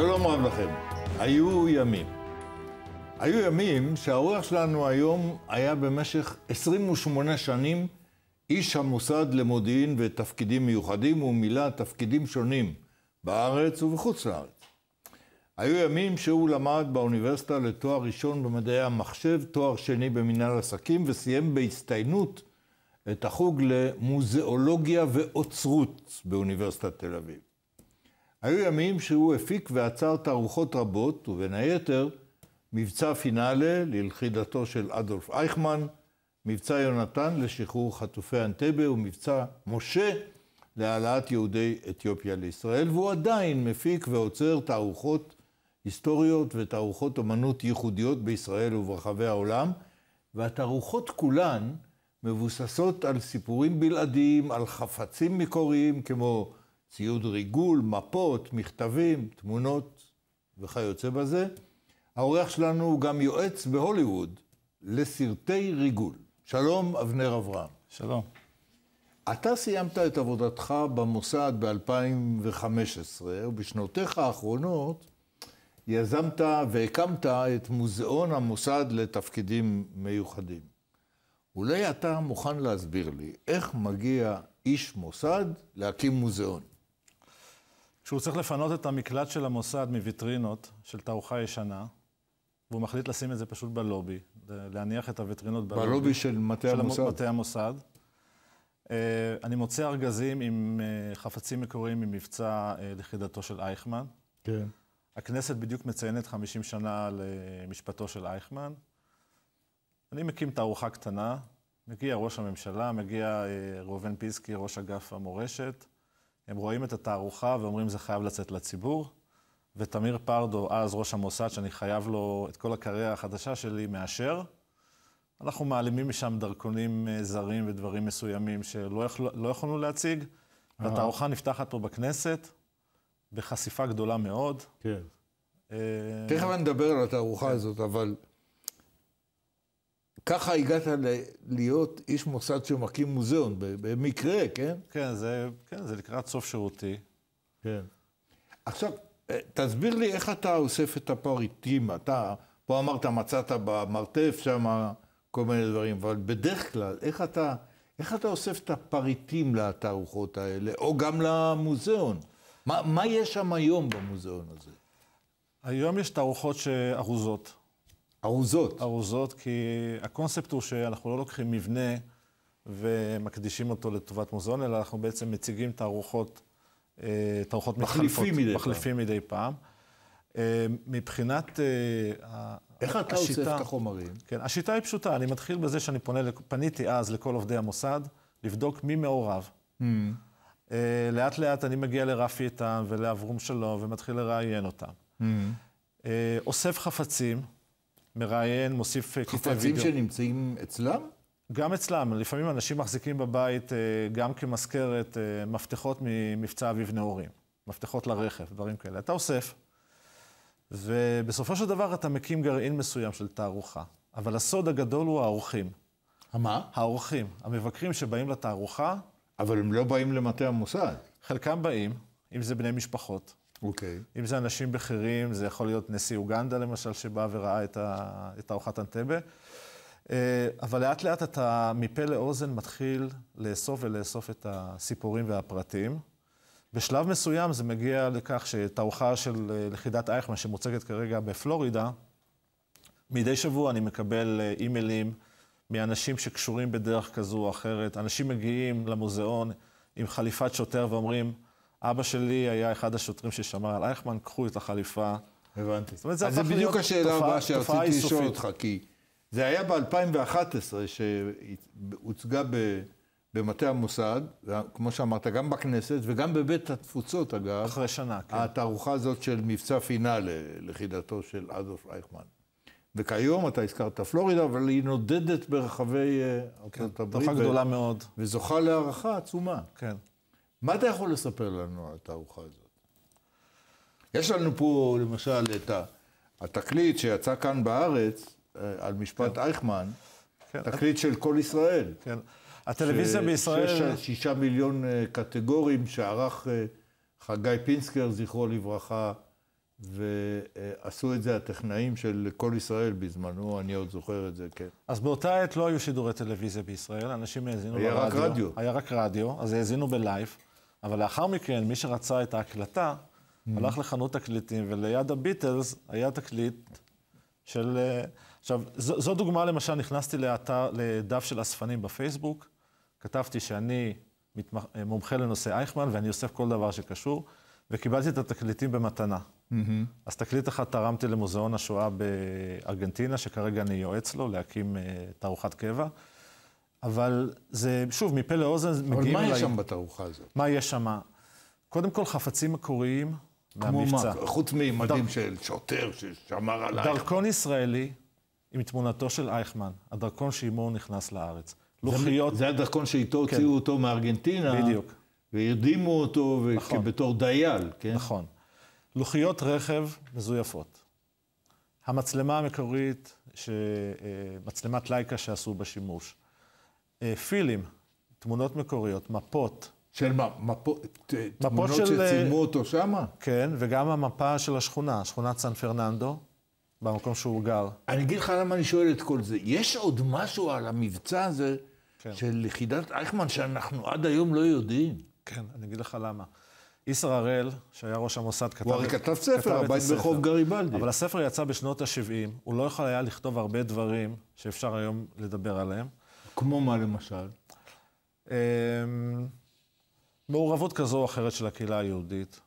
שלום רב לכם. היו ימים. היו ימים שהאורח שלנו היום היה במשך 28 שנים איש המוסד למודיעין ותפקידים מיוחדים, ומילא תפקידים שונים בארץ ובחוץ לארץ. היו ימים שהוא למד באוניברסיטה לתואר ראשון במדעי המחשב, תואר שני במנהל עסקים, וסיים בהצטיינות את החוג למוזיאולוגיה ואוצרות באוניברסיטת תל אביב. היו ימים שהוא הפיק ועצר תערוכות רבות, ובין היתר, מבצע פינאלה ללכידתו של אדולף אייכמן, מבצע יונתן לשחרור חטופי אנטבה ומבצע משה להעלאת יהודי אתיופיה לישראל, והוא עדיין מפיק ועוצר תערוכות היסטוריות ותערוכות אמנות ייחודיות בישראל וברחבי העולם, והתערוכות כולן מבוססות על סיפורים בלעדיים, על חפצים מקוריים כמו ציוד ריגול, מפות, מכתבים, תמונות וכיוצא בזה. האורח שלנו הוא גם יועץ בהוליווד לסרטי ריגול. שלום, אבנר אברהם. שלום. אתה סיימת את עבודתך במוסד ב-2015, ובשנותיך האחרונות יזמת והקמת את מוזיאון המוסד לתפקידים מיוחדים. אולי אתה מוכן להסביר לי איך מגיע איש מוסד להקים מוזיאון? שהוא צריך לפנות את המקלט של המוסד מוויטרינות של תערוכה ישנה, והוא מחליט לשים את זה פשוט בלובי, להניח את הווטרינות בלובי. בלובי של מטה של המוסד. של מטה המוסד. Uh, אני מוצא ארגזים עם uh, חפצים מקוריים ממבצע uh, לכידתו של אייכמן. כן. הכנסת בדיוק מציינת 50 שנה למשפטו של אייכמן. אני מקים תערוכה קטנה, מגיע ראש הממשלה, מגיע uh, ראובן פיסקי, ראש אגף המורשת. הם רואים את התערוכה ואומרים, זה חייב לצאת לציבור. ותמיר פרדו, אז ראש המוסד, שאני חייב לו את כל הקריירה החדשה שלי, מאשר. אנחנו מעלימים משם דרכונים אה, זרים ודברים מסוימים שלא יכול, לא יכולנו להציג. והתערוכה נפתחת פה בכנסת, בחשיפה גדולה מאוד. כן. אה... תכף אני אדבר על התערוכה כן. הזאת, אבל ככה הגעת להיות איש מוסד שמקים מוזיאון, במקרה, כן? כן, זה, כן, זה לקראת סוף שירותי. כן. עכשיו, אה, תסביר לי איך אתה אוסף את הפריטים. אתה, פה אמרת, מצאת במרתף שם כל מיני דברים, אבל בדרך כלל, איך אתה, איך אתה אוסף את הפריטים לתערוכות האלה, או גם למוזיאון? מה, מה יש שם היום במוזיאון הזה? היום יש תערוכות שארוזות. ארוזות. ארוזות, כי הקונספט הוא שאנחנו לא לוקחים מבנה ומקדישים אותו לטובת מוזיאון, אלא אנחנו בעצם מציגים את תערוכות, אה, תערוכות מחליפות. מחליפים מדי פעם. מחליפים מדי פעם. אה, מבחינת אה, איך אתה השיטה, אוסף את החומרים? כן, השיטה היא פשוטה. אני מתחיל בזה שאני פונה, פניתי אז לכל עובדי המוסד, לבדוק מי מעורב. Mm. Uh, לאט לאט אני מגיע לרפי איתם ולאברום שלום ומתחיל לראיין אותם. Mm. Uh, אוסף חפצים, מראיין, מוסיף קטעי אה, וידאו. חפצים שנמצאים אצלם? גם אצלם, לפעמים אנשים מחזיקים בבית, אה, גם כמזכרת, אה, מפתחות ממבצע אביב נאורים, מפתחות לרכב, דברים כאלה. אתה אוסף, ובסופו של דבר אתה מקים גרעין מסוים של תערוכה. אבל הסוד הגדול הוא האורחים. המה? האורחים, המבקרים שבאים לתערוכה. אבל הם לא באים למטה המוסד. חלקם באים, אם זה בני משפחות. אוקיי. Okay. אם זה אנשים בכירים, זה יכול להיות נשיא אוגנדה למשל, שבא וראה את, ה, את ארוחת אנטבה. אה, אבל לאט לאט אתה מפה לאוזן מתחיל לאסוף ולאסוף את הסיפורים והפרטים. בשלב מסוים זה מגיע לכך שתערוכה של לכידת אה, אייכמן, שמוצגת כרגע בפלורידה, מדי שבוע אני מקבל אה, אימיילים מאנשים שקשורים בדרך כזו או אחרת. אנשים מגיעים למוזיאון עם חליפת שוטר ואומרים, אבא שלי היה אחד השוטרים ששמר על אייכמן, קחו את החליפה. הבנתי. זאת אומרת, זה אז זה בדיוק השאלה הבאה שרציתי לשאול אותך, כי זה היה ב-2011, שהוצגה ב... במטה המוסד, כמו שאמרת, גם בכנסת וגם בבית התפוצות, אגב. אחרי שנה, כן. התערוכה הזאת של מבצע פינאלה, לכידתו של אדולף אייכמן. וכיום, אתה הזכרת פלורידה, אבל היא נודדת ברחבי אה, כן, ארצות הברית. תערוכה גדולה מאוד. וזוכה להערכה עצומה. כן. מה אתה יכול לספר לנו על התערוכה הזאת? יש לנו פה, למשל, את התקליט שיצא כאן בארץ, אה, על משפט כן. אייכמן, כן. תקליט את... של כל ישראל. כן. הטלוויזיה ש... בישראל... שש, אה, שישה מיליון אה, קטגורים שערך חגי פינסקר, זכרו לברכה, ועשו את זה הטכנאים של כל ישראל בזמנו, אני עוד זוכר את זה, כן. אז באותה עת לא היו שידורי טלוויזיה בישראל, אנשים האזינו ברדיו. היה רק רדיו. היה רק רדיו, אז האזינו בלייב. אבל לאחר מכן, מי שרצה את ההקלטה, mm-hmm. הלך לחנות תקליטים, וליד הביטלס היה תקליט של... אה, עכשיו, זו, זו דוגמה, למשל, נכנסתי לאתר, לדף של אספנים בפייסבוק, כתבתי שאני מתמח, אה, מומחה לנושא אייכמן ואני אוסף כל דבר שקשור, וקיבלתי את התקליטים במתנה. Mm-hmm. אז תקליט אחד תרמתי למוזיאון השואה בארגנטינה, שכרגע אני יועץ לו להקים uh, תערוכת קבע. אבל זה, שוב, מפה לאוזן מגיעים אליי... אבל מה יש שם בתערוכה הזאת? מה יש שם? קודם כל, חפצים מקוריים מהמבצע. כמו מה? חוץ ממדים דר... של שוטר ששמר על אייכמן. דרכון ישראלי עם תמונתו של אייכמן, הדרכון שעימו הוא נכנס לארץ. לוחיות... זה הדרכון שאיתו כן. הוציאו אותו מארגנטינה. בדיוק. והרדימו אותו ו... נכון. בתור דייל, כן? נכון. לוחיות רכב מזויפות. המצלמה המקורית, ש... אה, מצלמת לייקה שעשו בה שימוש. אה, פילים, תמונות מקוריות, מפות. של מה? מפות, תמונות של... שצילמו אותו שמה? כן, וגם המפה של השכונה, שכונת סן פרננדו, במקום שהוא גר. אני אגיד לך למה אני שואל את כל זה. יש עוד משהו על המבצע הזה כן. של יחידת אייכמן שאנחנו עד היום לא יודעים? כן, אני אגיד לך למה. איסר הראל, שהיה ראש המוסד, כתב... הוא הרי כתב ספר, הבית ברחוב גריבלדי. אבל הספר יצא בשנות ה-70, הוא לא יכול היה לכתוב הרבה דברים שאפשר היום לדבר עליהם. כמו מה למשל? אמ, מעורבות כזו או אחרת של הקהילה היהודית.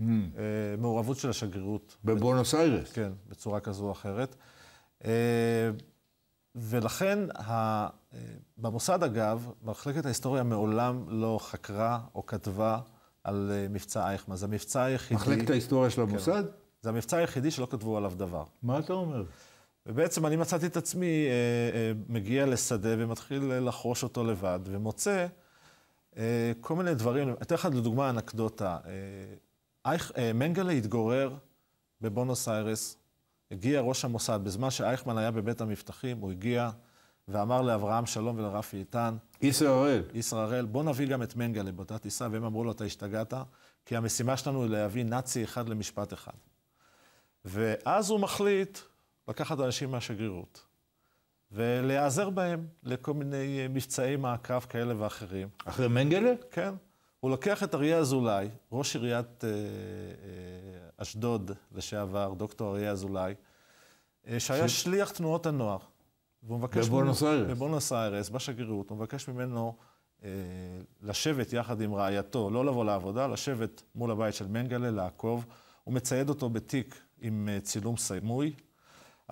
Hmm. אה, מעורבות של השגרירות. בבואנוס איירס. כן, בצורה כזו או אחרת. אה, ולכן, אה, במוסד אגב, מחלקת ההיסטוריה מעולם לא חקרה או כתבה על מבצע אייכמן. זה המבצע היחידי... מחלקת ההיסטוריה של כן. המוסד? כן. זה המבצע היחידי שלא כתבו עליו דבר. מה אתה אומר? ובעצם אני מצאתי את עצמי אה, אה, מגיע לשדה ומתחיל אה, לחרוש אותו לבד, ומוצא אה, כל מיני דברים. אתן לך לדוגמה אנקדוטה. אה, אייך, אה, מנגלה התגורר בבונוס איירס, הגיע ראש המוסד, בזמן שאייכמן היה בבית המבטחים, הוא הגיע ואמר לאברהם שלום ולרפי איתן, ישראל. ישראל, בוא נביא גם את מנגלה באותה טיסה, והם אמרו לו, אתה השתגעת, כי המשימה שלנו היא להביא נאצי אחד למשפט אחד. ואז הוא מחליט לקחת אנשים מהשגרירות ולהיעזר בהם לכל מיני אה, מבצעי מעקב כאלה ואחרים. אחרי מנגלה? כן. הוא לוקח את אריה אזולאי, ראש עיריית אה, אה, אשדוד לשעבר, דוקטור אריה אזולאי, שהיה ש... שליח תנועות הנוער. והוא מבקש... בבונוס איירס. בבונוס איירס, בשגרירות, הוא מבקש ממנו אה, לשבת יחד עם רעייתו, לא לבוא לעבודה, לשבת מול הבית של מנגלה, לעקוב. הוא מצייד אותו בתיק עם צילום סמוי,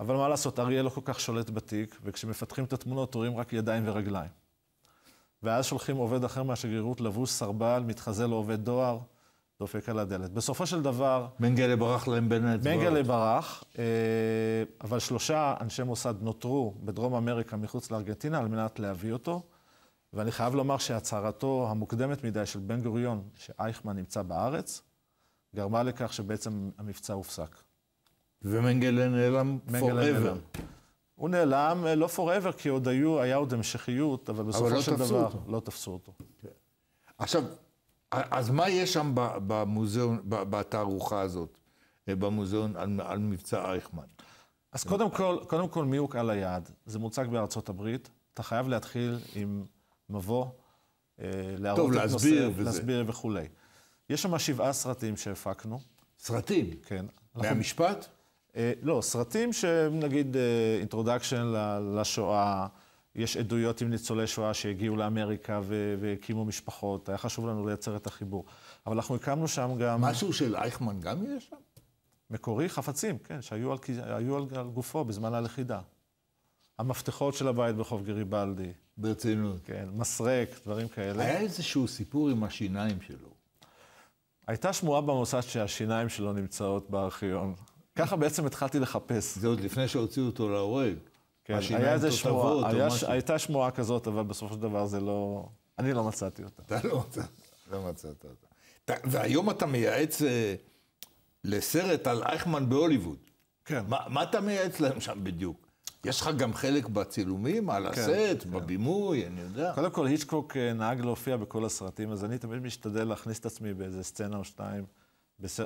אבל מה לעשות, אריה לא כל כך שולט בתיק, וכשמפתחים את התמונות רואים רק ידיים ורגליים. ואז שולחים עובד אחר מהשגרירות לבוש סרבל, מתחזה לעובד דואר, דופק על הדלת. בסופו של דבר... מנגלה ברח להם בין האצבעות. מנגלה ברח, אה, אבל שלושה אנשי מוסד נותרו בדרום אמריקה מחוץ לארגנטינה על מנת להביא אותו. ואני חייב לומר שהצהרתו המוקדמת מדי של בן גוריון, שאייכמן נמצא בארץ, גרמה לכך שבעצם המבצע הופסק. ומנגלה נעלם forever. הוא נעלם אה, לא forever, כי עוד היו, היה עוד המשכיות, אבל בסופו אבל לא של דבר אותו. לא תפסו אותו. כן. עכשיו, אז מה יש שם במוזיאון, בתערוכה הזאת, אה, במוזיאון על, על מבצע אייכמן? אז קודם כל, קודם כל, מי הוא קהל היעד? זה מוצג בארצות הברית. אתה חייב להתחיל עם מבוא, אה, להראות טוב, את הנושא, להסביר וזה. להסביר וכולי. יש שם שבעה סרטים שהפקנו. סרטים? כן. מהמשפט? אנחנו... אה, לא, סרטים שהם נגיד אינטרודקשן אה, לשואה, יש עדויות עם ניצולי שואה שהגיעו לאמריקה והקימו משפחות, היה חשוב לנו לייצר את החיבור. אבל אנחנו הקמנו שם גם... משהו של אייכמן גם יש שם? מקורי, חפצים, כן, שהיו על, על, על גופו בזמן הלכידה. המפתחות של הבית ברחוב גריבלדי. ברצינות. כן, מסרק, דברים כאלה. היה איזשהו סיפור עם השיניים שלו. הייתה שמועה במוסד שהשיניים שלו נמצאות בארכיון. ככה בעצם התחלתי לחפש. זה עוד לפני שהוציאו אותו להורג. כן, היה איזה שמועה, ש... הייתה שמועה כזאת, אבל בסופו של דבר זה לא... אני לא מצאתי אותה. אתה לא מצאת, לא מצאת אותה. אתה, והיום אתה מייעץ אה, לסרט על אייכמן בהוליווד. כן. מה, מה אתה מייעץ להם שם בדיוק? יש לך גם חלק בצילומים, על הסט, כן, כן. בבימוי, אני יודע. קודם כל, היצ'קוק אה, נהג להופיע בכל הסרטים, אז אני תמיד משתדל להכניס את עצמי באיזה סצנה או שתיים.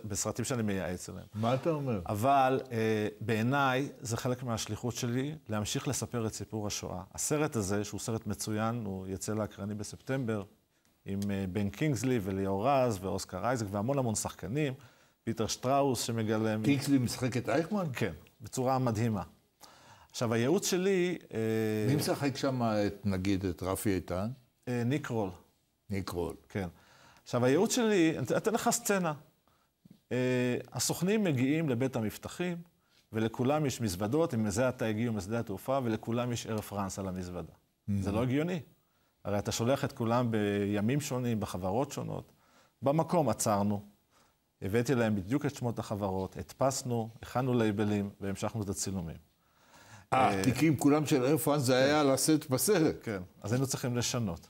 בסרטים שאני מייעץ עליהם. מה אתה אומר? אבל אה, בעיניי זה חלק מהשליחות שלי להמשיך לספר את סיפור השואה. הסרט הזה, שהוא סרט מצוין, הוא יצא לאקרני בספטמבר, עם אה, בן קינגסלי וליאור רז ואוסקר אייזק והמון המון שחקנים, פיטר שטראוס שמגלם... קינגסלי משחק את אייכמן? כן, בצורה מדהימה. עכשיו, הייעוץ שלי... אה, מי משחק שם, את, נגיד, את רפי איתן? אה, ניק רול. ניק רול. כן. עכשיו, הייעוץ שלי, אני אתן לך סצנה. אה, הסוכנים מגיעים לבית המבטחים, ולכולם יש מזוודות, אם מזה אתה הגיעו משדה התעופה, ולכולם יש אייר פרנס על המזוודה. Mm-hmm. זה לא הגיוני. הרי אתה שולח את כולם בימים שונים, בחברות שונות. במקום עצרנו, הבאתי להם בדיוק את שמות החברות, הדפסנו, הכנו לייבלים והמשכנו את הצילומים. התיקים אה, אה, כולם של אייר פרנס זה היה כן. לשאת בסרט. כן, אז היינו צריכים לשנות.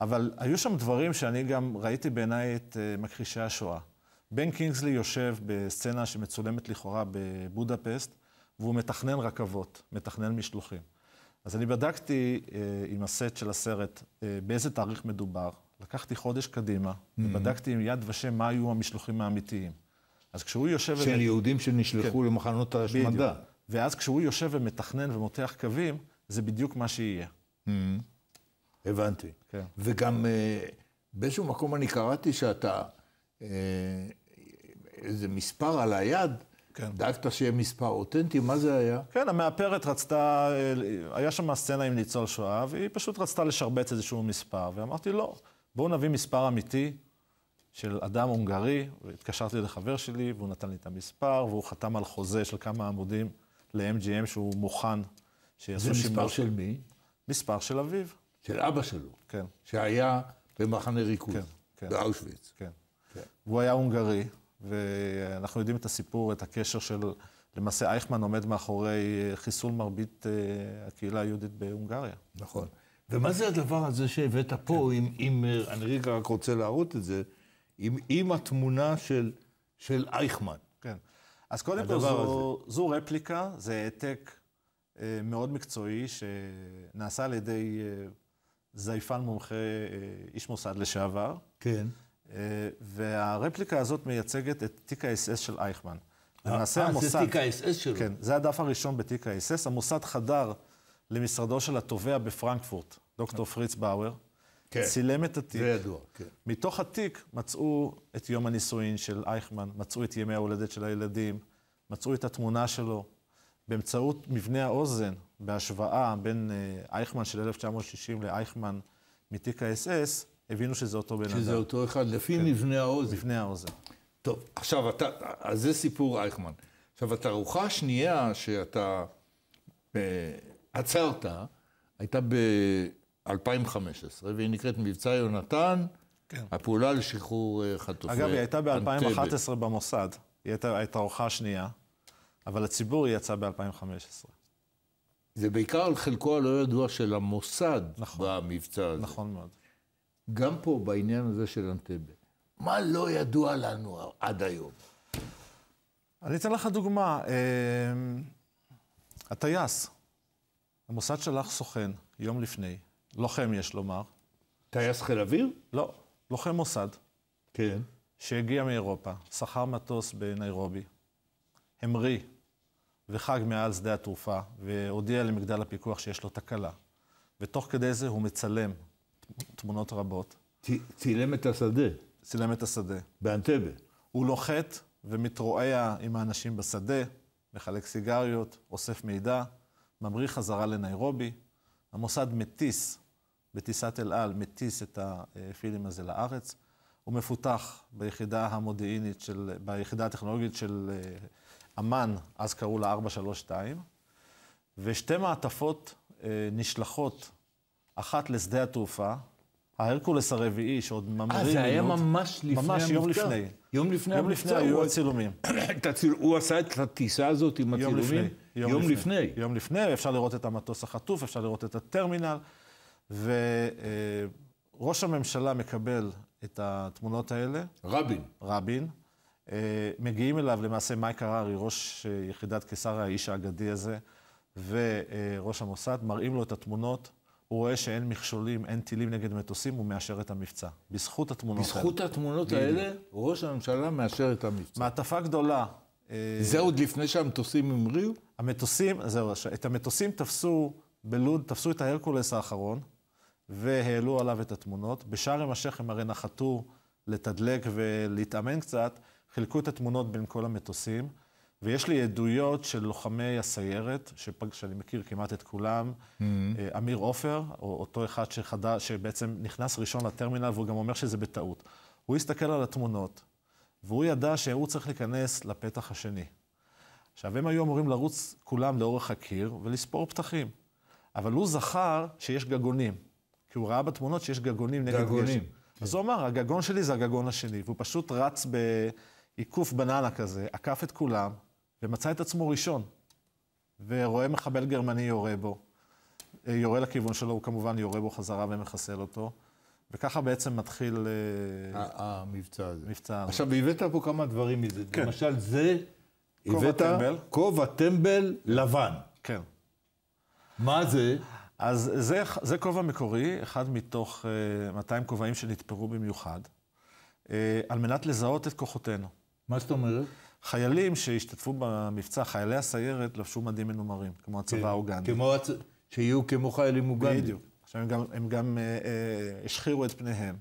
אבל היו שם דברים שאני גם ראיתי בעיניי את מכחישי השואה. בן קינגסלי יושב בסצנה שמצולמת לכאורה בבודפסט, והוא מתכנן רכבות, מתכנן משלוחים. אז אני בדקתי אה, עם הסט של הסרט אה, באיזה תאריך מדובר. לקחתי חודש קדימה, mm-hmm. ובדקתי עם יד ושם מה היו המשלוחים האמיתיים. אז כשהוא יושב... של ומת... יהודים שנשלחו כן. למחנות ההשמדה. ואז כשהוא יושב ומתכנן ומותח קווים, זה בדיוק מה שיהיה. Mm-hmm. הבנתי. כן. וגם אה, באיזשהו מקום אני קראתי שאתה... אה, איזה מספר על היד, כן. דאגת שיהיה מספר אותנטי, מה זה היה? כן, המאפרת רצתה, אה, היה שם סצנה עם ניצול שואה, והיא פשוט רצתה לשרבץ איזשהו מספר, ואמרתי, לא, בואו נביא מספר אמיתי של אדם הונגרי, והתקשרתי לחבר שלי, והוא נתן לי את המספר, והוא חתם על חוזה של כמה עמודים ל-MGM שהוא מוכן שיעשו שימוש. זה מספר של מי? מספר של אביו. של אבא שלו. כן. שהיה במחנה ריכוז, כן, כן. באושוויץ. כן. כן. והוא היה הונגרי. ואנחנו יודעים את הסיפור, את הקשר של... למעשה אייכמן עומד מאחורי אה, חיסול מרבית אה, הקהילה היהודית בהונגריה. נכון. ומה זה הדבר הזה שהבאת פה, כן. אם, אם, אה, אני רגע רק רוצה להראות את זה, עם, עם התמונה של, של אייכמן. כן. אז קודם כל זו, זו רפליקה, זה העתק אה, מאוד מקצועי שנעשה על ידי אה, זייפן מומחה, אה, איש מוסד לשעבר. כן. אה, והרפליקה הזאת מייצגת את תיק ה-SS של אייכמן. אה, למעשה אה, המוסד... זה תיק ה-SS שלו. כן, זה הדף הראשון בתיק ה-SS. המוסד חדר למשרדו של התובע בפרנקפורט, דוקטור פריץ באואר. כן. צילם את התיק. זה ידוע, כן. מתוך התיק מצאו את יום הנישואין של אייכמן, מצאו את ימי ההולדת של הילדים, מצאו את התמונה שלו. באמצעות מבנה האוזן, בהשוואה בין אייכמן של 1960 לאייכמן מתיק ה-SS, הבינו שזה אותו בן שזה אדם. שזה אותו אחד, לפי כן. מבנה האוזן. מבנה האוזן. טוב, עכשיו אתה, אז זה סיפור אייכמן. עכשיו, התערוכה השנייה שאתה אה, עצרת, הייתה ב-2015, והיא נקראת מבצע יונתן, כן. הפעולה לשחרור אה, חטופי אגב, היא הייתה ב-2011 במוסד, היא הייתה התערוכה השנייה, אבל הציבור יצאה ב-2015. זה בעיקר על חלקו הלא ידוע של המוסד נכון, במבצע הזה. נכון מאוד. גם פה בעניין הזה של אנטבה. מה לא ידוע לנו עד היום? אני אתן לך דוגמה. אמ, הטייס, המוסד שלח סוכן יום לפני, לוחם יש לומר. טייס חיל אוויר? לא, לוחם מוסד. כן. שהגיע מאירופה, שכר מטוס בניירובי, המריא וחג מעל שדה התעופה, והודיע למגדל הפיקוח שיש לו תקלה. ותוך כדי זה הוא מצלם תמונות רבות. צילם את השדה. צילם את השדה. באנטבה. הוא לוחת ומתרועע עם האנשים בשדה, מחלק סיגריות, אוסף מידע, ממריא חזרה לניירובי. המוסד מטיס, בטיסת אל על, מטיס את הפילים הזה לארץ. הוא מפותח ביחידה המודיעינית של, ביחידה הטכנולוגית של אה, אמ"ן, אז קראו לה 432, ושתי מעטפות אה, נשלחות אחת לשדה התעופה, ההרקולס הרביעי, שעוד ממריא מינות. אה, זה היה ממש לפני המבצע. ממש יום לפני. יום לפני המבצע. יום לפני היו הצילומים. הוא עשה את הטיסה הזאת עם הצילומים? יום לפני. יום לפני, אפשר לראות את המטוס החטוף, אפשר לראות את הטרמינל. וראש הממשלה מקבל את התמונות האלה. רבין. רבין. אה, מגיעים אליו למעשה מייק הררי, ראש אה, יחידת קיסריה, האיש האגדי הזה, וראש המוסד, מראים לו את התמונות. הוא רואה שאין מכשולים, אין טילים נגד מטוסים, הוא מאשר את המבצע. בזכות התמונות האלה. בזכות התמונות האלה, ראש הממשלה מאשר את המבצע. מעטפה גדולה. אה, זה אה... עוד לפני שהמטוסים המריאו? המטוסים, זהו, את המטוסים תפסו בלוד, תפסו את ההרקולס האחרון, והעלו עליו את התמונות. בשארם א-שייח הם הרי נחתו לתדלק ולהתאמן קצת, חילקו את התמונות בין כל המטוסים. ויש לי עדויות של לוחמי הסיירת, שפג, שאני מכיר כמעט את כולם. Mm-hmm. אה, אמיר עופר, או אותו אחד שחד... שבעצם נכנס ראשון לטרמינל, והוא גם אומר שזה בטעות. הוא הסתכל על התמונות, והוא ידע שהוא צריך להיכנס לפתח השני. עכשיו, הם היו אמורים לרוץ כולם לאורך הקיר ולספור פתחים. אבל הוא זכר שיש גגונים, כי הוא ראה בתמונות שיש גגונים נגד גגונים. גשם. כן. אז הוא אמר, הגגון שלי זה הגגון השני, והוא פשוט רץ ב... עיקוף בננה כזה, עקף את כולם, ומצא את עצמו ראשון, ורואה מחבל גרמני יורה בו. אה, יורה לכיוון שלו, הוא כמובן יורה בו חזרה ומחסל אותו. וככה בעצם מתחיל... אה, המבצע הזה. מבצע הזה. עכשיו, הבאת פה כמה דברים מזה. כן. למשל, זה... הבאת כובע טמבל לבן. כן. מה זה? אז זה, כובע מקורי, אחד מתוך 200 אה, כובעים שנתפרו במיוחד, על מנת לזהות את כוחותינו. מה זאת אומרת? חיילים שהשתתפו במבצע, חיילי הסיירת, לבשו מדים מנומרים, כמו כן, הצבא האוגנדי. כן, כמו... שיהיו כמו חיילים אוגנדים. בדיוק. עכשיו, הם גם, הם גם אה, אה, השחירו את פניהם.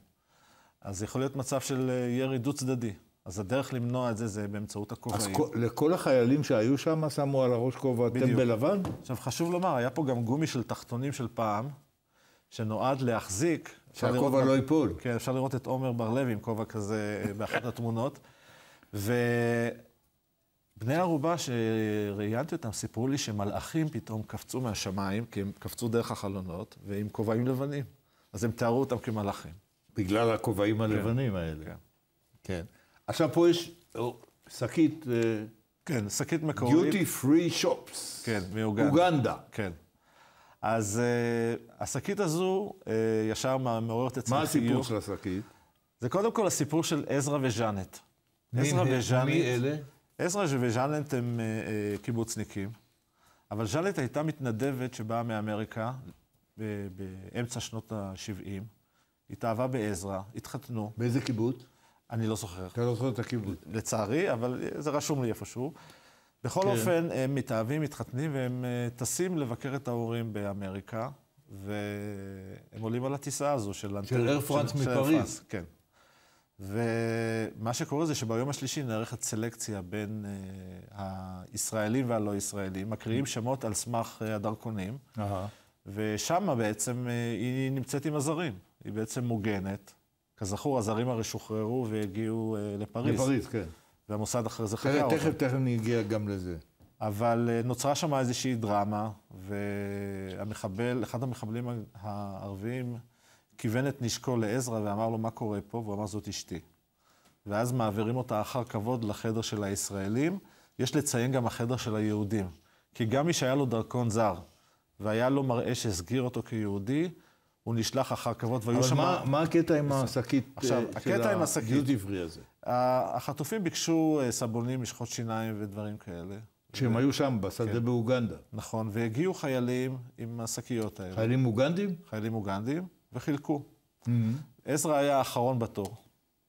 אז יכול להיות מצב של אה, ירי דו-צדדי. אז הדרך למנוע את זה, זה באמצעות הכובעים. אז כל, לכל החיילים שהיו שם, שמו על הראש כובע טמבל לבן? עכשיו, חשוב לומר, היה פה גם גומי של תחתונים של פעם, שנועד להחזיק... שהכובע לא ייפול. כן, אפשר לראות את עומר בר-לוי עם כובע כזה אה, באחת התמונות. ו... בני ערובה שראיינתי אותם סיפרו לי שמלאכים פתאום קפצו מהשמיים, כי הם קפצו דרך החלונות, ועם כובעים לבנים. אז הם תיארו אותם כמלאכים. בגלל הכובעים כן. הלבנים כן, האלה. כן. כן. עכשיו, פה יש אה, שקית... אה, כן, שקית מקורית. דיוטי פרי שופס. כן, מאוגנדה. אוגנדה. כן. אז uh, השקית הזו uh, ישר מעוררת אצל מה הסיפור חיוך. של השקית? זה קודם כל הסיפור של עזרא וז'אנט. עזרא וז'אנט. מי אלה? עזרא וז'אלנט הם אה, אה, קיבוצניקים, אבל ז'אלנט הייתה מתנדבת שבאה מאמריקה ב- באמצע שנות ה-70. התאהבה בעזרא, התחתנו. באיזה קיבוץ? אני לא זוכר. אתה לא זוכר את הקיבוץ. לצערי, אבל זה רשום לי איפשהו. בכל כן. אופן, הם מתאהבים, מתחתנים, והם אה, טסים לבקר את ההורים באמריקה, והם עולים על הטיסה הזו של... של אנטר אייר פרנס מפריז. כן. ומה שקורה זה שביום השלישי נערכת סלקציה בין uh, הישראלים והלא ישראלים, מקריאים שמות על סמך uh, הדרכונים, אה. ושם בעצם uh, היא נמצאת עם הזרים, היא בעצם מוגנת. כזכור, הזרים הרי שוחררו והגיעו uh, לפריז. לפריז, כן. והמוסד אחרי זה חקר אותם. תכף, תכף נגיע גם לזה. אבל uh, נוצרה שם איזושהי דרמה, והמחבל, אחד המחבלים הערבים כיוון את נשקו לעזרא ואמר לו, מה קורה פה? והוא אמר, זאת אשתי. ואז מעבירים אותה אחר כבוד לחדר של הישראלים. יש לציין גם החדר של היהודים. כי גם מי שהיה לו דרכון זר, והיה לו מראה שהסגיר אותו כיהודי, הוא נשלח אחר כבוד, והיו שם... אבל מה הקטע עם השקית אה, של הקטע עברי הזה? החטופים ביקשו אה, סבונים, משחות שיניים ודברים כאלה. כשהם היו שם, בשדה כן. באוגנדה. נכון, והגיעו חיילים עם השקיות האלה. חיילים אוגנדים? חיילים אוגנדים. וחילקו. Mm-hmm. עזרא היה האחרון בתור,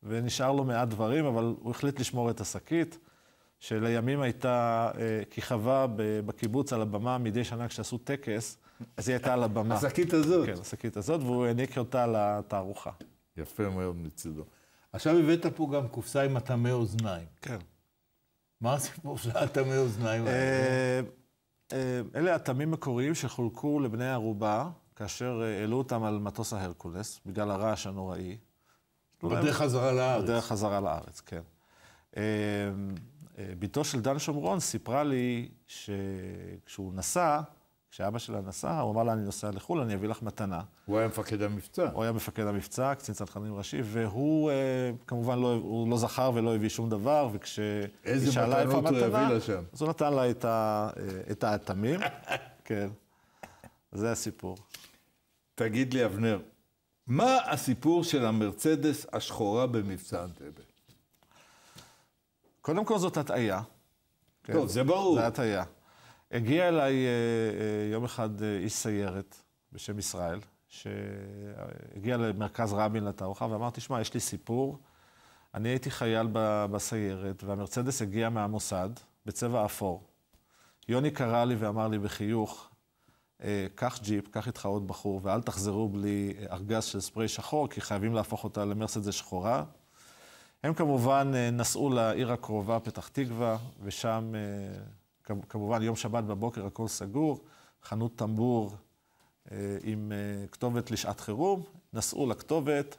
ונשאר לו מעט דברים, אבל הוא החליט לשמור את השקית, שלימים הייתה אה, כיכבה בקיבוץ על הבמה מדי שנה כשעשו טקס, אז היא הייתה על הבמה. השקית הזאת. כן, השקית הזאת, והוא העניק אותה לתערוכה. יפה מאוד מצידו. עכשיו הבאת פה גם קופסה עם הטמא אוזניים. כן. מה הסיפור של הטמא אוזניים? אה, אה, אלה אטמים מקוריים שחולקו לבני ערובה כאשר אה, העלו אותם על מטוס ההרקולס, בגלל הרעש הנוראי. לא, לא, בדרך חזרה לארץ. בדרך חזרה לארץ, כן. אמ, אה, בתו של דן שומרון סיפרה לי שכשהוא נסע, כשאבא שלה נסע, הוא אמר לה, אני נוסע לחו"ל, אני אביא לך מתנה. הוא היה מפקד המבצע. הוא היה מפקד המבצע, קצין צנחנים ראשי, והוא אה, כמובן לא, הוא לא זכר ולא הביא שום דבר, וכשהיא שאלה איפה המתנה, הוא הביא אז הוא נתן לה את האטמים, כן. זה הסיפור. תגיד לי, אבנר, מה הסיפור של המרצדס השחורה במבצע אנטבה? קודם כל זאת הטעיה. כן? טוב, זה ברור. זה הטעיה. הגיע אליי אה, אה, יום אחד אה, איש סיירת בשם ישראל, שהגיע למרכז רבין לתערוכה ואמר, תשמע, יש לי סיפור. אני הייתי חייל בסיירת, והמרצדס הגיע מהמוסד בצבע אפור. יוני קרא לי ואמר לי בחיוך, אה, קח ג'יפ, קח איתך עוד בחור, ואל תחזרו בלי אה, ארגז של ספרי שחור, כי חייבים להפוך אותה למרסדס שחורה. הם כמובן אה, נסעו לעיר הקרובה, פתח תקווה, ושם, כמובן, יום שבת בבוקר הכל סגור, חנות טמבור עם כתובת לשעת חירום, נסעו לכתובת,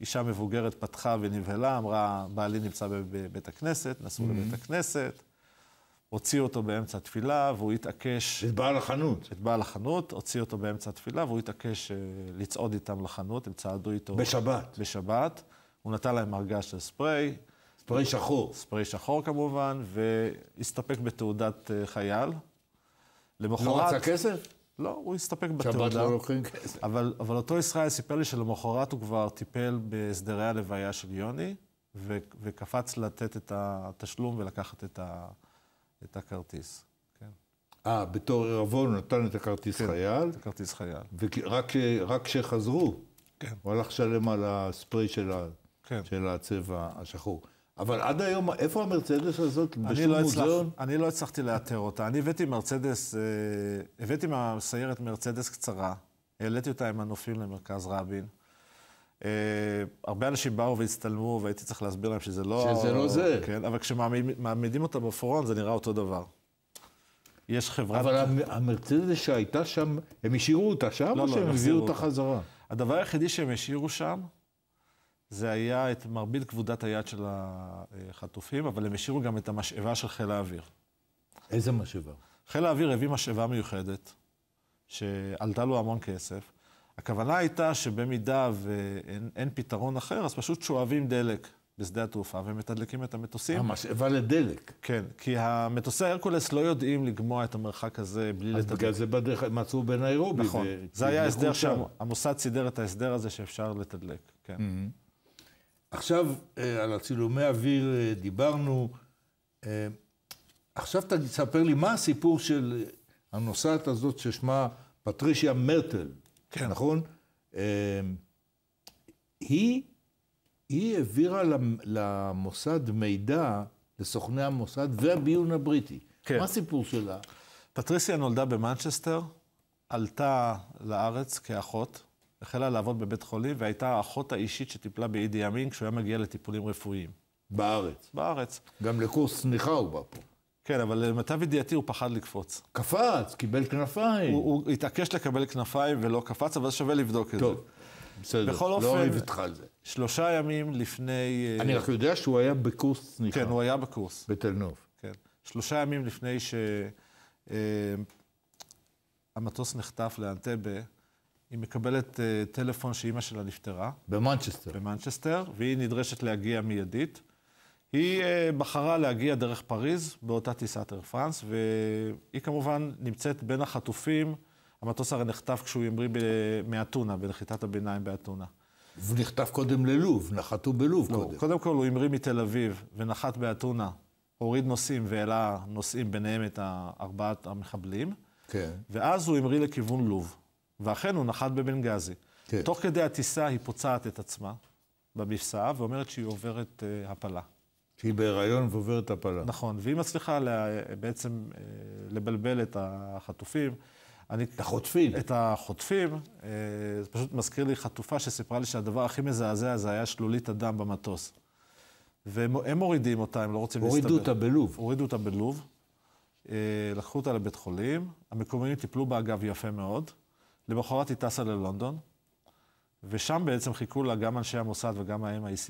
אישה מבוגרת פתחה ונבהלה, אמרה, בעלי נמצא בבית הכנסת, נסעו mm-hmm. לבית הכנסת. הוציא אותו באמצע התפילה, והוא התעקש... את בעל החנות. את בעל החנות, הוציא אותו באמצע התפילה, והוא התעקש אה, לצעוד איתם לחנות, הם צעדו איתו... בשבת. בשבת. הוא נתן להם הרגה של ספרי. ספרי שחור. ספרי שחור כמובן, והסתפק בתעודת אה, חייל. למחרת... לא רצה כסף? לא, הוא הסתפק בתעודה. שבת לא לוקחים כסף. אבל, אבל אותו ישראל סיפר לי שלמחרת הוא כבר טיפל בהסדרי הלוויה של יוני, ו, וקפץ לתת את התשלום ולקחת את ה... את הכרטיס. כן. אה, בתור עירבון הוא נתן את הכרטיס כן, חייל? כן, את הכרטיס חייל. ורק כשחזרו, כן. הוא הלך לשלם על הספרי של, ה, כן. של הצבע השחור. אבל עד היום, איפה המרצדס הזאת? בשום לא מוזיאון? הצלח, אני לא הצלחתי לאתר אותה. אני הבאתי מרצדס, אה, הבאתי מהסיירת מרצדס קצרה, העליתי אותה עם מנופים למרכז רבין. אה, הרבה אנשים באו והצטלמו, והייתי צריך להסביר להם שזה לא... שזה לא זה. כן, אבל כשמעמידים אותה בפרונט, זה נראה אותו דבר. יש חברת... אבל המרצדס שהייתה שם, הם השאירו אותה שם, לא, או לא, שהם הביאו אותה חזרה? הדבר היחידי שהם השאירו שם, זה היה את מרבית כבודת היד של החטופים, אבל הם השאירו גם את המשאבה של חיל האוויר. איזה משאבה? חיל האוויר הביא משאבה מיוחדת, שעלתה לו המון כסף. הכוונה הייתה שבמידה ואין פתרון אחר, אז פשוט שואבים דלק בשדה התעופה ומתדלקים את המטוסים. ממש, אבל לדלק. כן, כי המטוסי הרקולס לא יודעים לגמוע את המרחק הזה בלי לתדלק. אז בגלל זה בדרך מצאו בין האירובי. נכון, ו... זה היה הסדר שהמוסד סידר את ההסדר הזה שאפשר לתדלק, כן. Mm-hmm. עכשיו, אה, על הצילומי אוויר אה, דיברנו. אה, עכשיו תספר לי, מה הסיפור של הנוסעת הזאת ששמה פטרישיה מרטל? כן. נכון? אמ, היא, היא העבירה למוסד מידע, לסוכני המוסד והביון הבריטי. כן. מה הסיפור שלה? פטריסיה נולדה במנצ'סטר, עלתה לארץ כאחות, החלה לעבוד בבית חולים, והייתה האחות האישית שטיפלה באידי אמין כשהוא היה מגיע לטיפולים רפואיים. בארץ. בארץ. גם לקורס צניחה הוא בא פה. כן, אבל למיטב ידיעתי הוא פחד לקפוץ. קפץ, קיבל כנפיים. הוא, הוא התעקש לקבל כנפיים ולא קפץ, אבל שווה לבדוק טוב, את זה. טוב, בסדר, בכל לא אופן, ריב איתך על זה. שלושה ימים לפני... אני אה, רק יודע שהוא היה בקורס צניחה. כן, הוא היה בקורס. בתל נוף. כן. שלושה ימים לפני שהמטוס אה, נחטף לאנטבה, היא מקבלת אה, טלפון שאימא שלה נפטרה. במנצ'סטר. במנצ'סטר, והיא נדרשת להגיע מיידית. היא אה, בחרה להגיע דרך פריז באותה טיסת אייר פרנס, והיא כמובן נמצאת בין החטופים. המטוס הרי נחטף כשהוא המריא מאתונה, בנחיתת הביניים באתונה. הוא נחטף קודם ללוב, נחתו בלוב לא, קודם. קודם כל הוא המריא מתל אביב ונחת באתונה, הוריד נוסעים והעלה נוסעים, ביניהם את ארבעת המחבלים. כן. ואז הוא המריא לכיוון לוב, ואכן הוא נחת בבנגזי. כן. תוך כדי הטיסה היא פוצעת את עצמה במפסעה ואומרת שהיא עוברת uh, הפלה. שהיא בהיריון ועוברת הפלה. נכון, והיא מצליחה לה, בעצם אה, לבלבל את החטופים. אני, את החוטפים. את החוטפים. אה, זה פשוט מזכיר לי חטופה שסיפרה לי שהדבר הכי מזעזע זה היה שלולית הדם במטוס. והם מורידים אותה, הם לא רוצים להסתבר. הורידו אותה בלוב. הורידו אותה בלוב. אה, לקחו אותה לבית חולים. המקומיים טיפלו בה, אגב, יפה מאוד. למחרת היא טסה ללונדון, ושם בעצם חיכו לה גם אנשי המוסד וגם ה-MI6.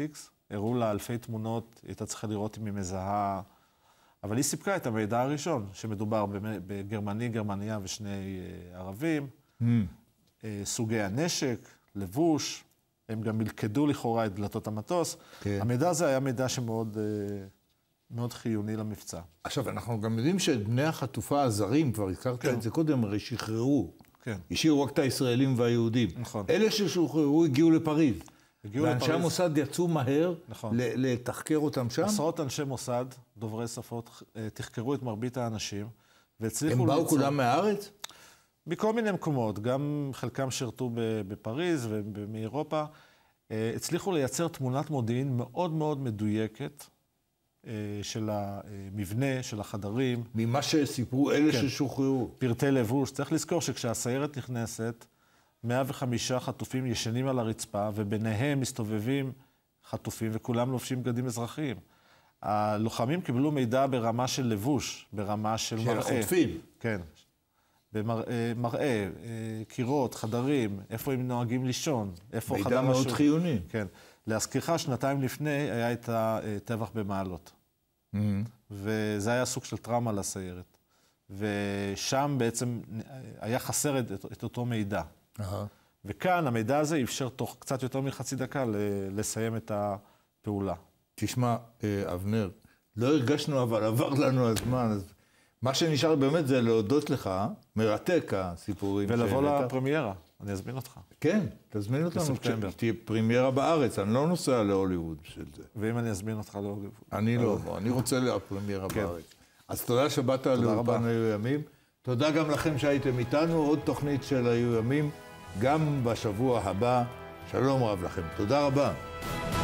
הראו לה אלפי תמונות, היא הייתה צריכה לראות אם היא מזהה, אבל היא סיפקה את המידע הראשון, שמדובר בגרמני, גרמניה ושני אה, ערבים, mm. אה, סוגי הנשק, לבוש, הם גם מלכדו לכאורה את דלתות המטוס. כן. המידע הזה היה מידע שמאוד... אה, מאוד חיוני למבצע. עכשיו, אנחנו גם יודעים שבני החטופה הזרים, כבר הזכרת כן. את זה קודם, הרי שחררו. כן. השאירו רק את הישראלים והיהודים. נכון. אלה ששוחררו הגיעו לפריז. הגיעו לפריז. ואנשי המוסד יצאו מהר נכון. לתחקר אותם שם? עשרות אנשי מוסד, דוברי שפות, אה, תחקרו את מרבית האנשים, והצליחו... הם באו לצל... כולם מהארץ? מכל מיני מקומות, גם חלקם שירתו בפריז ומאירופה. אה, הצליחו לייצר תמונת מודיעין מאוד מאוד מדויקת אה, של המבנה, של החדרים. ממה שסיפרו אלה כן. ששוחררו. פרטי לבוש. צריך לזכור שכשהסיירת נכנסת, 105 חטופים ישנים על הרצפה, וביניהם מסתובבים חטופים, וכולם לובשים בגדים אזרחיים. הלוחמים קיבלו מידע ברמה של לבוש, ברמה של, של כן, מראה. של החוטפים. כן. במראה, אה, קירות, חדרים, איפה הם נוהגים לישון, איפה חדר משהו. מידע מאוד משהו. חיוני. כן. להזכירך, שנתיים לפני היה את הטבח במעלות. Mm-hmm. וזה היה סוג של טראומה לסיירת. ושם בעצם אה, היה חסר את, את אותו מידע. וכאן המידע הזה אפשר תוך קצת יותר מחצי דקה לסיים את הפעולה. תשמע, אה, אבנר, לא הרגשנו, אבל עבר לנו הזמן, אז מה שנשאר באמת זה להודות לך, מרתק הסיפורים ולבוא שאלת. לפרמיירה, אני אזמין אותך. כן, תזמין אותנו בספטמבר. תהיה פרמיירה בארץ, אני לא נוסע להוליווד בשביל זה. ואם אני אזמין אותך להוליווד? אני לא, אה. אני רוצה לפרמיירה כן. בארץ. אז תודה שבאת לאולפן היו ימים. תודה גם לכם שהייתם איתנו, עוד תוכנית של היו ימים. גם בשבוע הבא. שלום רב לכם. תודה רבה.